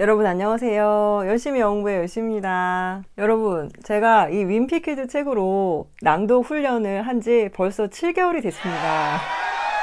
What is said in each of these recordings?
여러분 안녕하세요. 열심히 영부의 열심입니다. 여러분 제가 이 윈피키드 책으로 낭독 훈련을 한 지 벌써 7개월이 됐습니다.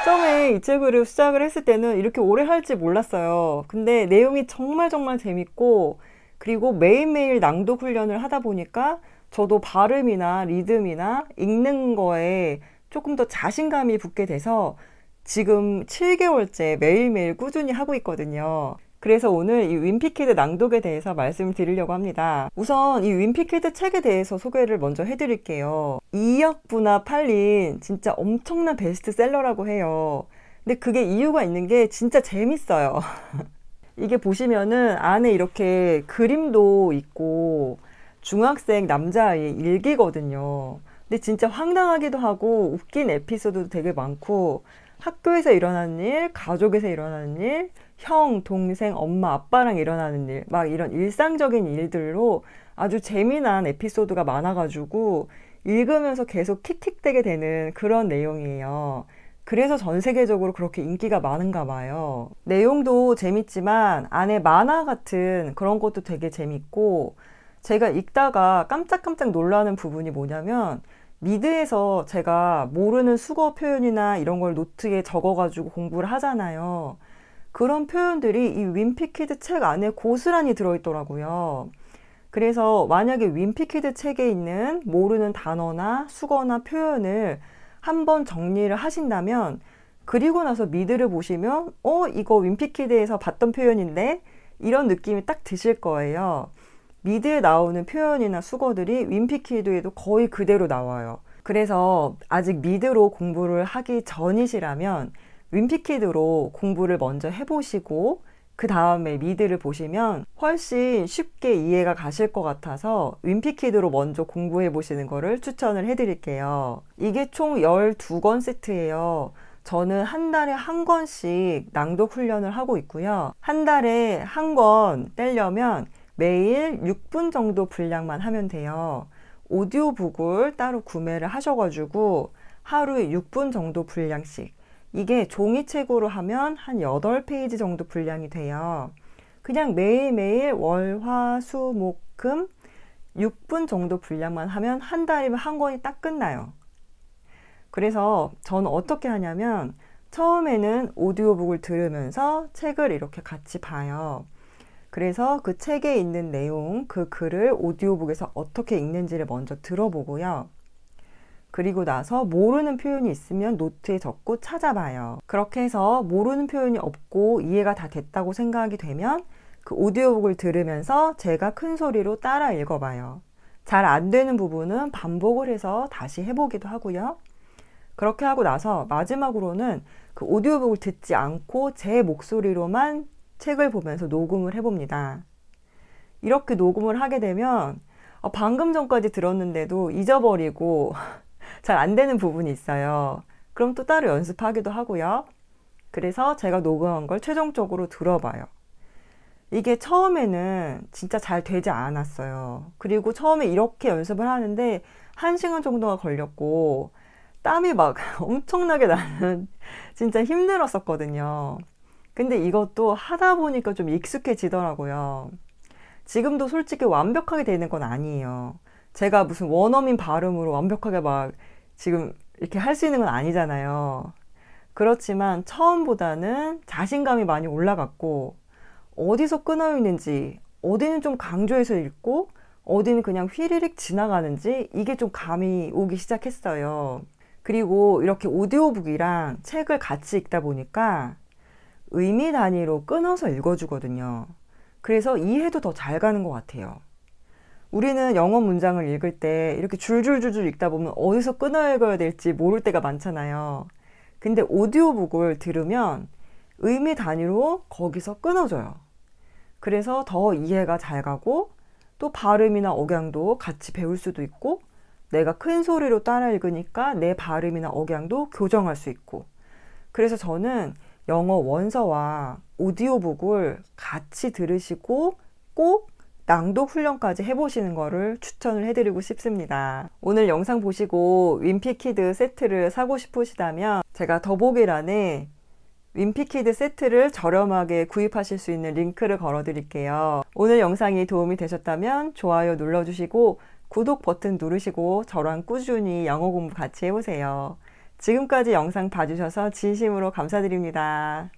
처음에 이 책을 시작을 했을 때는 이렇게 오래 할지 몰랐어요. 근데 내용이 정말 정말 재밌고 그리고 매일매일 낭독 훈련을 하다 보니까 저도 발음이나 리듬이나 읽는 거에 조금 더 자신감이 붙게 돼서 지금 7개월째 매일매일 꾸준히 하고 있거든요. 그래서 오늘 이 윈피키드 낭독에 대해서 말씀을 드리려고 합니다. 우선 이 윈피키드 책에 대해서 소개를 먼저 해드릴게요. 2억부나 팔린 진짜 엄청난 베스트셀러라고 해요. 근데 그게 이유가 있는 게 진짜 재밌어요. 이게 보시면은 안에 이렇게 그림도 있고 중학생 남자아이의 일기거든요. 근데 진짜 황당하기도 하고 웃긴 에피소드도 되게 많고 학교에서 일어나는 일, 가족에서 일어나는 일, 형, 동생, 엄마, 아빠랑 일어나는 일, 막 이런 일상적인 일들로 아주 재미난 에피소드가 많아가지고 읽으면서 계속 킥킥대게 되는 그런 내용이에요. 그래서 전 세계적으로 그렇게 인기가 많은가 봐요. 내용도 재밌지만 안에 만화 같은 그런 것도 되게 재밌고 제가 읽다가 깜짝깜짝 놀라는 부분이 뭐냐면 미드에서 제가 모르는 수거 표현이나 이런 걸 노트에 적어가지고 공부를 하잖아요. 그런 표현들이 이 윈피키드 책 안에 고스란히 들어있더라고요. 그래서 만약에 윈피키드 책에 있는 모르는 단어나 수거나 표현을 한번 정리를 하신다면 그리고 나서 미드를 보시면 어 이거 윈피키드에서 봤던 표현인데 이런 느낌이 딱 드실 거예요. 미드에 나오는 표현이나 수거들이 윈피키드에도 거의 그대로 나와요. 그래서 아직 미드로 공부를 하기 전이시라면 윈피키드로 공부를 먼저 해보시고 그 다음에 미드를 보시면 훨씬 쉽게 이해가 가실 것 같아서 윈피키드로 먼저 공부해 보시는 것을 추천을 해드릴게요. 이게 총 12권 세트예요. 저는 한 달에 한 권씩 낭독 훈련을 하고 있고요. 한 달에 한 권 떼려면 매일 6분 정도 분량만 하면 돼요. 오디오북을 따로 구매를 하셔가지고 하루에 6분 정도 분량씩 이게 종이책으로 하면 한 8페이지 정도 분량이 돼요. 그냥 매일매일 월, 화, 수, 목, 금 6분 정도 분량만 하면 한 달이면 한 권이 딱 끝나요. 그래서 저는 어떻게 하냐면 처음에는 오디오북을 들으면서 책을 이렇게 같이 봐요. 그래서 그 책에 있는 내용, 그 글을 오디오북에서 어떻게 읽는지를 먼저 들어보고요. 그리고 나서 모르는 표현이 있으면 노트에 적고 찾아봐요. 그렇게 해서 모르는 표현이 없고 이해가 다 됐다고 생각이 되면 그 오디오북을 들으면서 제가 큰 소리로 따라 읽어봐요. 잘 안 되는 부분은 반복을 해서 다시 해보기도 하고요. 그렇게 하고 나서 마지막으로는 그 오디오북을 듣지 않고 제 목소리로만 책을 보면서 녹음을 해봅니다. 이렇게 녹음을 하게 되면 어, 방금 전까지 들었는데도 잊어버리고 잘 안 되는 부분이 있어요. 그럼 또 따로 연습하기도 하고요. 그래서 제가 녹음한 걸 최종적으로 들어봐요. 이게 처음에는 진짜 잘 되지 않았어요. 그리고 처음에 이렇게 연습을 하는데 한 시간 정도가 걸렸고 땀이 막 엄청나게 나는 진짜 힘들었었거든요. 근데 이것도 하다 보니까 좀 익숙해지더라고요. 지금도 솔직히 완벽하게 되는 건 아니에요. 제가 무슨 원어민 발음으로 완벽하게 막 지금 이렇게 할 수 있는 건 아니잖아요. 그렇지만 처음보다는 자신감이 많이 올라갔고 어디서 끊어있는지 어디는 좀 강조해서 읽고 어디는 그냥 휘리릭 지나가는지 이게 좀 감이 오기 시작했어요. 그리고 이렇게 오디오북이랑 책을 같이 읽다 보니까 의미 단위로 끊어서 읽어주거든요. 그래서 이해도 더 잘 가는 것 같아요. 우리는 영어 문장을 읽을 때 이렇게 줄줄줄줄 읽다 보면 어디서 끊어 읽어야 될지 모를 때가 많잖아요. 근데 오디오북을 들으면 의미 단위로 거기서 끊어져요 그래서 더 이해가 잘 가고 또 발음이나 억양도 같이 배울 수도 있고 내가 큰 소리로 따라 읽으니까 내 발음이나 억양도 교정할 수 있고 그래서 저는 영어 원서와 오디오북을 같이 들으시고 꼭 낭독 훈련까지 해보시는 것을 추천을 해드리고 싶습니다. 오늘 영상 보시고 윈피키드 세트를 사고 싶으시다면 제가 더보기란에 윈피키드 세트를 저렴하게 구입하실 수 있는 링크를 걸어 드릴게요. 오늘 영상이 도움이 되셨다면 좋아요 눌러주시고 구독 버튼 누르시고 저랑 꾸준히 영어 공부 같이 해보세요. 지금까지 영상 봐주셔서 진심으로 감사드립니다.